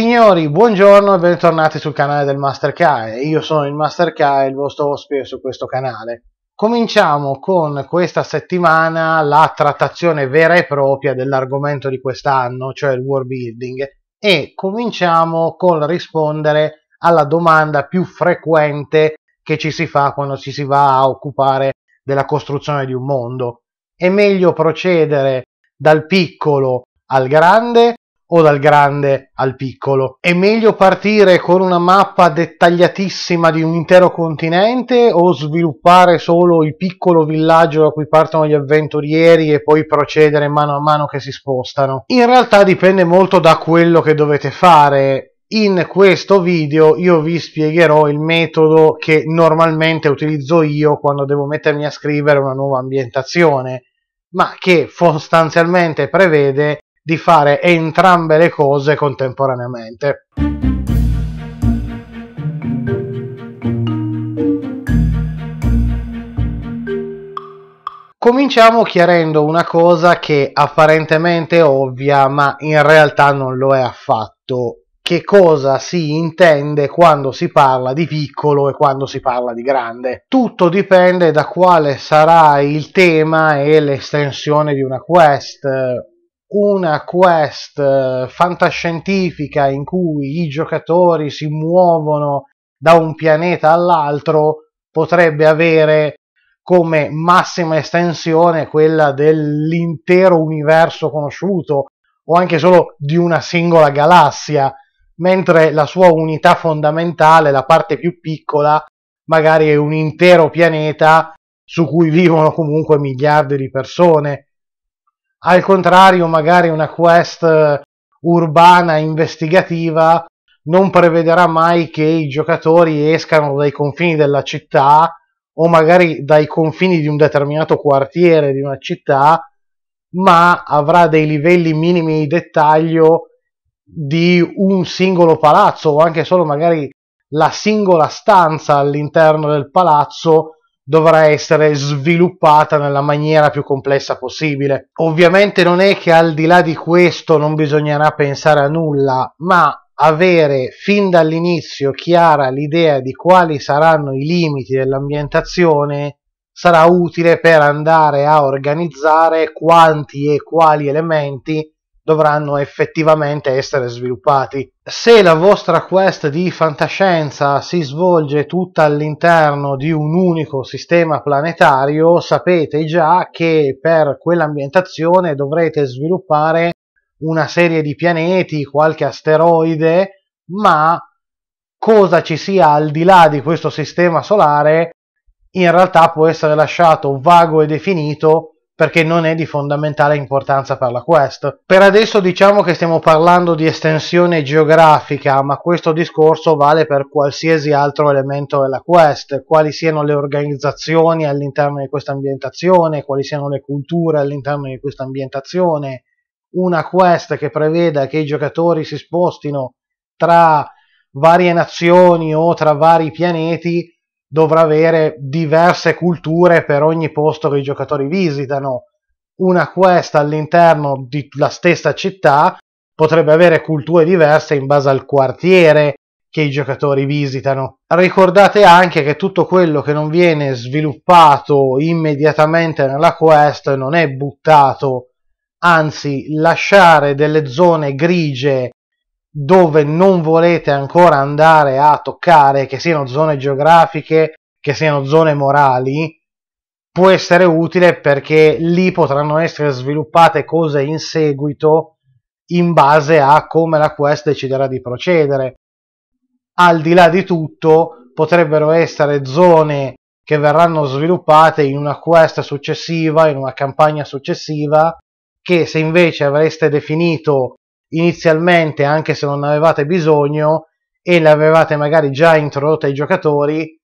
Signori, buongiorno e bentornati sul canale del Master Kai. Io sono il Master Kai, il vostro ospite su questo canale. Cominciamo con questa settimana la trattazione vera e propria dell'argomento di quest'anno, cioè il world building, e cominciamo col rispondere alla domanda più frequente che ci si fa quando ci si va a occupare della costruzione di un mondo. È meglio procedere dal piccolo al grande o dal grande al piccolo. È meglio partire con una mappa dettagliatissima di un intero continente o sviluppare solo il piccolo villaggio da cui partono gli avventurieri e poi procedere mano a mano che si spostano? In realtà dipende molto da quello che dovete fare. In questo video io vi spiegherò il metodo che normalmente utilizzo io quando devo mettermi a scrivere una nuova ambientazione, ma che sostanzialmente prevede di fare entrambe le cose contemporaneamente. Cominciamo chiarendo una cosa che apparentemente è ovvia, ma in realtà non lo è affatto. Che cosa si intende quando si parla di piccolo e quando si parla di grande? Tutto dipende da quale sarà il tema e l'estensione di una quest una quest eh, fantascientifica in cui i giocatori si muovono da un pianeta all'altro potrebbe avere come massima estensione quella dell'intero universo conosciuto o anche solo di una singola galassia, mentre la sua unità fondamentale, la parte più piccola, magari è un intero pianeta su cui vivono comunque miliardi di persone al contrario, magari una quest eh, urbana investigativa non prevederà mai che i giocatori escano dai confini della città o magari dai confini di un determinato quartiere di una città, ma avrà dei livelli minimi di dettaglio di un singolo palazzo o anche solo magari la singola stanza all'interno del palazzo dovrà essere sviluppata nella maniera più complessa possibile. Ovviamente non è che al di là di questo non bisognerà pensare a nulla, ma avere fin dall'inizio chiara l'idea di quali saranno i limiti dell'ambientazione sarà utile per andare a organizzare quanti e quali elementi dovranno effettivamente essere sviluppati se la vostra quest di fantascienza si svolge tutta all'interno di un unico sistema planetario, sapete già che per quell'ambientazione dovrete sviluppare una serie di pianeti, qualche asteroide, ma cosa ci sia al di là di questo sistema solare in realtà può essere lasciato vago e definito perché non è di fondamentale importanza per la quest. Per adesso diciamo che stiamo parlando di estensione geografica, ma questo discorso vale per qualsiasi altro elemento della quest, quali siano le organizzazioni all'interno di questa ambientazione, quali siano le culture all'interno di questa ambientazione, una quest che preveda che i giocatori si spostino tra varie nazioni o tra vari pianeti dovrà avere diverse culture per ogni posto che i giocatori visitano. Una quest all'interno della stessa città potrebbe avere culture diverse in base al quartiere che i giocatori visitano. Ricordate anche che tutto quello che non viene sviluppato immediatamente nella quest non è buttato, anzi lasciare delle zone grigie dove non volete ancora andare a toccare, che siano zone geografiche, che siano zone morali, può essere utile perché lì potranno essere sviluppate cose in seguito in base a come la quest deciderà di procedere. Al di là di tutto, potrebbero essere zone che verranno sviluppate in una quest successiva, in una campagna successiva, che se invece avreste definito inizialmente anche se non ne avevate bisogno e le avevate magari già introdotte ai giocatori,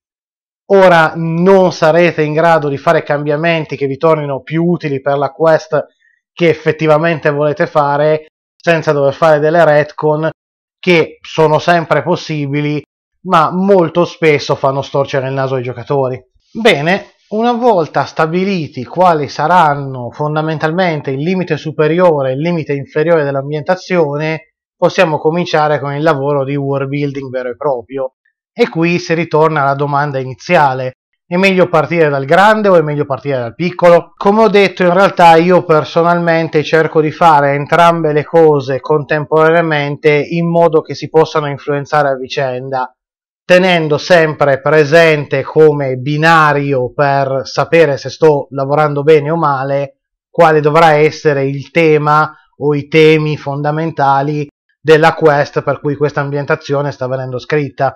ora non sarete in grado di fare cambiamenti che vi tornino più utili per la quest che effettivamente volete fare senza dover fare delle retcon che sono sempre possibili ma molto spesso fanno storcere il naso ai giocatori. Bene, una volta stabiliti quali saranno fondamentalmente il limite superiore e il limite inferiore dell'ambientazione, possiamo cominciare con il lavoro di world building vero e proprio. E qui si ritorna alla domanda iniziale. È meglio partire dal grande o è meglio partire dal piccolo? Come ho detto, in realtà io personalmente cerco di fare entrambe le cose contemporaneamente in modo che si possano influenzare a vicenda tenendo sempre presente come binario per sapere se sto lavorando bene o male quale dovrà essere il tema o i temi fondamentali della quest per cui questa ambientazione sta venendo scritta.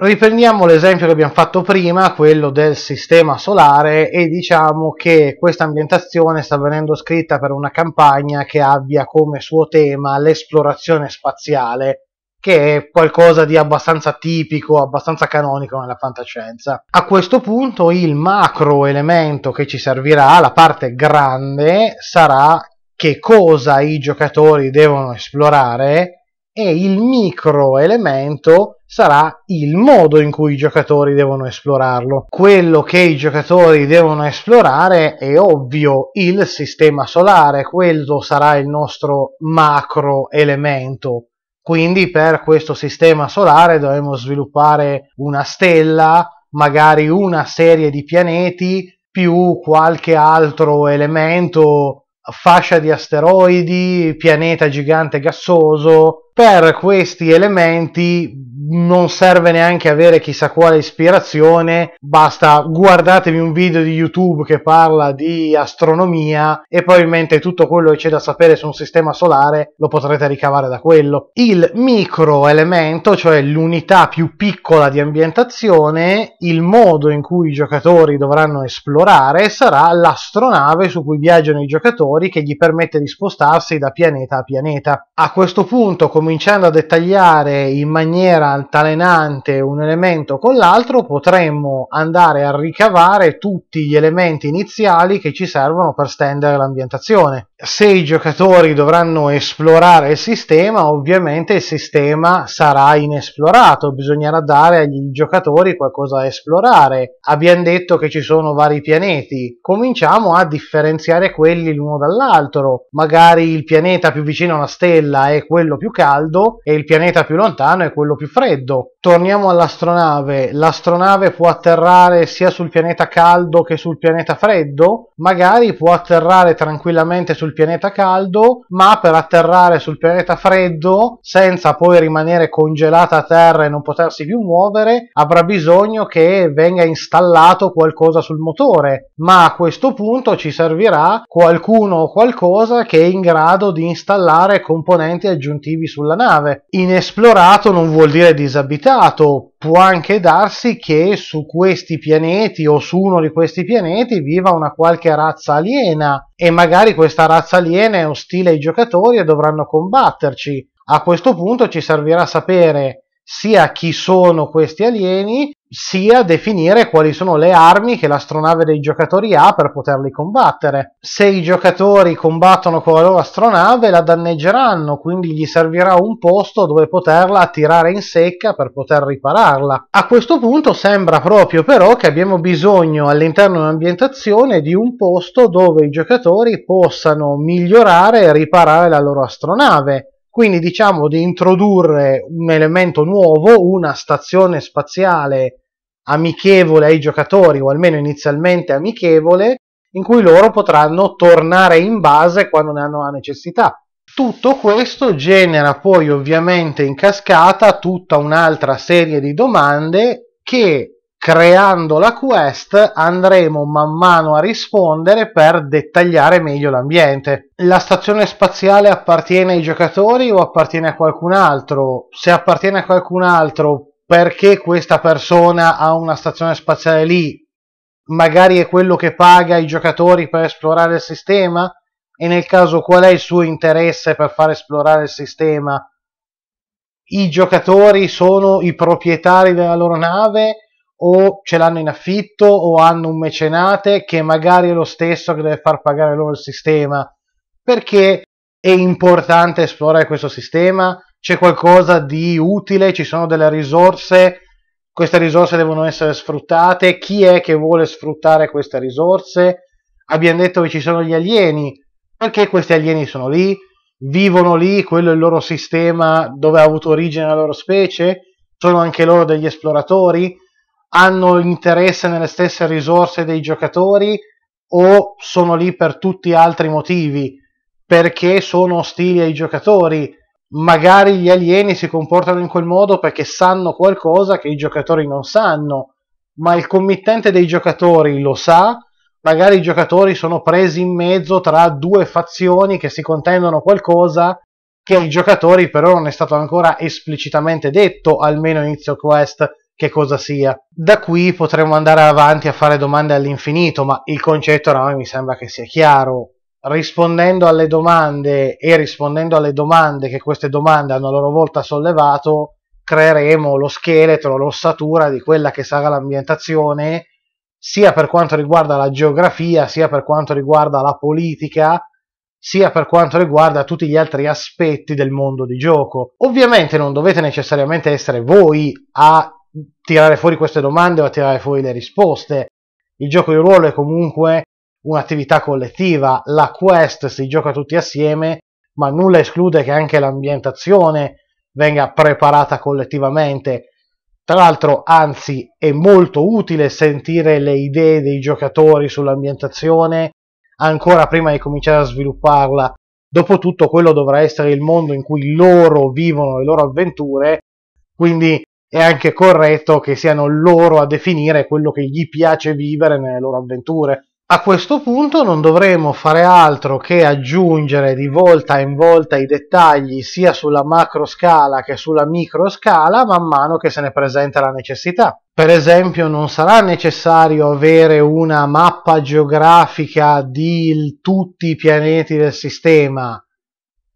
Riprendiamo l'esempio che abbiamo fatto prima, quello del sistema solare, e diciamo che questa ambientazione sta venendo scritta per una campagna che abbia come suo tema l'esplorazione spaziale che è qualcosa di abbastanza tipico, abbastanza canonico nella fantascienza. A questo punto il macro elemento che ci servirà, la parte grande, sarà che cosa i giocatori devono esplorare e il micro elemento sarà il modo in cui i giocatori devono esplorarlo. Quello che i giocatori devono esplorare è ovvio, il sistema solare, quello sarà il nostro macro elemento quindi per questo sistema solare dovremmo sviluppare una stella, magari una serie di pianeti più qualche altro elemento, fascia di asteroidi, pianeta gigante gassoso, per questi elementi non serve neanche avere chissà quale ispirazione, basta guardatevi un video di YouTube che parla di astronomia e probabilmente tutto quello che c'è da sapere su un sistema solare lo potrete ricavare da quello. Il micro elemento, cioè l'unità più piccola di ambientazione, il modo in cui i giocatori dovranno esplorare sarà l'astronave su cui viaggiano i giocatori che gli permette di spostarsi da pianeta a pianeta. A questo punto, come cominciando a dettagliare in maniera altalenante un elemento con l'altro, potremmo andare a ricavare tutti gli elementi iniziali che ci servono per stendere l'ambientazione se i giocatori dovranno esplorare il sistema, ovviamente il sistema sarà inesplorato, bisognerà dare agli giocatori qualcosa da esplorare. Abbiamo detto che ci sono vari pianeti, cominciamo a differenziare quelli l'uno dall'altro. Magari il pianeta più vicino alla stella è quello più caldo e il pianeta più lontano è quello più freddo. Torniamo all'astronave, l'astronave può atterrare sia sul pianeta caldo che sul pianeta freddo, magari può atterrare tranquillamente sul sul pianeta caldo, ma per atterrare sul pianeta freddo, senza poi rimanere congelata a terra e non potersi più muovere, avrà bisogno che venga installato qualcosa sul motore, ma a questo punto ci servirà qualcuno o qualcosa che è in grado di installare componenti aggiuntivi sulla nave. Inesplorato non vuol dire disabitato, può anche darsi che su questi pianeti o su uno di questi pianeti viva una qualche razza aliena e magari questa razza aliena è ostile ai giocatori e dovranno combatterci. A questo punto ci servirà sapere sia chi sono questi alieni, sia definire quali sono le armi che l'astronave dei giocatori ha per poterli combattere. Se i giocatori combattono con la loro astronave la danneggeranno, quindi gli servirà un posto dove poterla attirare in secca per poter ripararla. A questo punto sembra proprio però che abbiamo bisogno all'interno di un'ambientazione di un posto dove i giocatori possano migliorare e riparare la loro astronave quindi diciamo di introdurre un elemento nuovo, una stazione spaziale amichevole ai giocatori, o almeno inizialmente amichevole, in cui loro potranno tornare in base quando ne hanno la necessità. Tutto questo genera poi ovviamente in cascata tutta un'altra serie di domande che creando la quest andremo man mano a rispondere per dettagliare meglio l'ambiente. La stazione spaziale appartiene ai giocatori o appartiene a qualcun altro? Se appartiene a qualcun altro perché questa persona ha una stazione spaziale lì, magari è quello che paga i giocatori per esplorare il sistema? E nel caso qual è il suo interesse per far esplorare il sistema? I giocatori sono i proprietari della loro nave o ce l'hanno in affitto o hanno un mecenate che magari è lo stesso che deve far pagare loro il sistema? Perché è importante esplorare questo sistema? c'è qualcosa di utile, ci sono delle risorse, queste risorse devono essere sfruttate, chi è che vuole sfruttare queste risorse? Abbiamo detto che ci sono gli alieni, perché questi alieni sono lì? Vivono lì, quello è il loro sistema dove ha avuto origine la loro specie? Sono anche loro degli esploratori? Hanno interesse nelle stesse risorse dei giocatori o sono lì per tutti altri motivi? Perché sono ostili ai giocatori? magari gli alieni si comportano in quel modo perché sanno qualcosa che i giocatori non sanno, ma il committente dei giocatori lo sa, magari i giocatori sono presi in mezzo tra due fazioni che si contendono qualcosa che ai giocatori però non è stato ancora esplicitamente detto, almeno inizio quest, che cosa sia. Da qui potremmo andare avanti a fare domande all'infinito, ma il concetto oramai mi sembra che sia chiaro rispondendo alle domande e rispondendo alle domande che queste domande hanno a loro volta sollevato, creeremo lo scheletro, l'ossatura di quella che sarà l'ambientazione, sia per quanto riguarda la geografia, sia per quanto riguarda la politica, sia per quanto riguarda tutti gli altri aspetti del mondo di gioco. Ovviamente non dovete necessariamente essere voi a tirare fuori queste domande o a tirare fuori le risposte. Il gioco di ruolo è comunque un'attività collettiva, la quest si gioca tutti assieme, ma nulla esclude che anche l'ambientazione venga preparata collettivamente. Tra l'altro, anzi, è molto utile sentire le idee dei giocatori sull'ambientazione ancora prima di cominciare a svilupparla. Dopotutto, quello dovrà essere il mondo in cui loro vivono le loro avventure, quindi è anche corretto che siano loro a definire quello che gli piace vivere nelle loro avventure. A questo punto non dovremo fare altro che aggiungere di volta in volta i dettagli sia sulla macro scala che sulla micro scala man mano che se ne presenta la necessità. Per esempio non sarà necessario avere una mappa geografica di tutti i pianeti del sistema,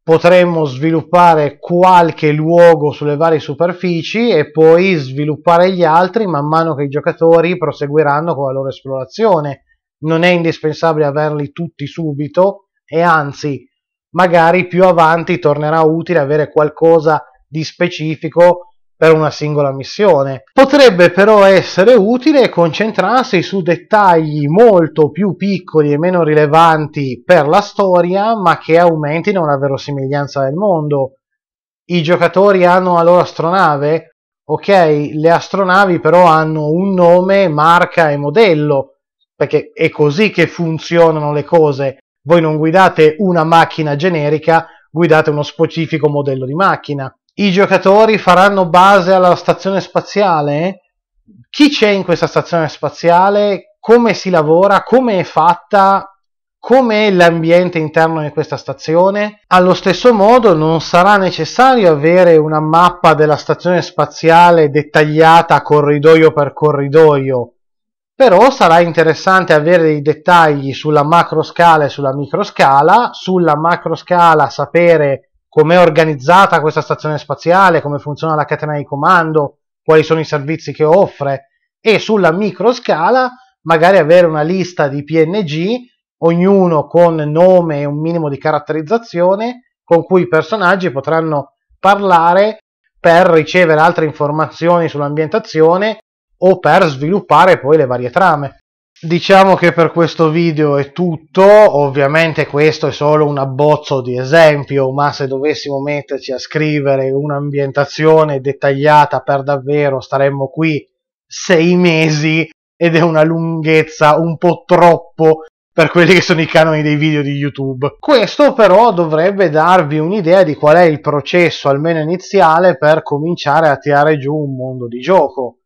potremmo sviluppare qualche luogo sulle varie superfici e poi sviluppare gli altri man mano che i giocatori proseguiranno con la loro esplorazione non è indispensabile averli tutti subito e anzi magari più avanti tornerà utile avere qualcosa di specifico per una singola missione. Potrebbe però essere utile concentrarsi su dettagli molto più piccoli e meno rilevanti per la storia, ma che aumentino la verosimiglianza del mondo. I giocatori hanno la loro astronave? Ok, le astronavi però hanno un nome, marca e modello, perché è così che funzionano le cose. Voi non guidate una macchina generica, guidate uno specifico modello di macchina. I giocatori faranno base alla stazione spaziale? Chi c'è in questa stazione spaziale? Come si lavora? Come è fatta? Com'è l'ambiente interno di questa stazione? Allo stesso modo non sarà necessario avere una mappa della stazione spaziale dettagliata corridoio per corridoio, però sarà interessante avere dei dettagli sulla macroscala e sulla microscala, sulla macroscala sapere com'è organizzata questa stazione spaziale, come funziona la catena di comando, quali sono i servizi che offre e sulla microscala magari avere una lista di PNG, ognuno con nome e un minimo di caratterizzazione con cui i personaggi potranno parlare per ricevere altre informazioni sull'ambientazione o per sviluppare poi le varie trame. Diciamo che per questo video è tutto, ovviamente questo è solo un abbozzo di esempio, ma se dovessimo metterci a scrivere un'ambientazione dettagliata per davvero staremmo qui sei mesi ed è una lunghezza un po' troppo per quelli che sono i canoni dei video di YouTube. Questo però dovrebbe darvi un'idea di qual è il processo, almeno iniziale, per cominciare a tirare giù un mondo di gioco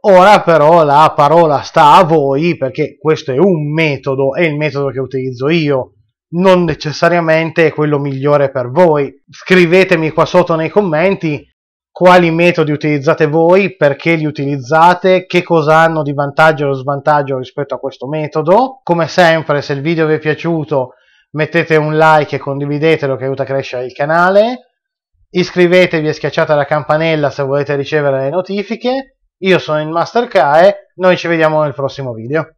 Ora però la parola sta a voi perché questo è un metodo, è il metodo che utilizzo io, non necessariamente è quello migliore per voi. Scrivetemi qua sotto nei commenti quali metodi utilizzate voi, perché li utilizzate, che cosa hanno di vantaggio o svantaggio rispetto a questo metodo. Come sempre, se il video vi è piaciuto, mettete un like e condividetelo che aiuta a crescere il canale. Iscrivetevi e schiacciate la campanella se volete ricevere le notifiche io sono il Master Kae, noi ci vediamo nel prossimo video.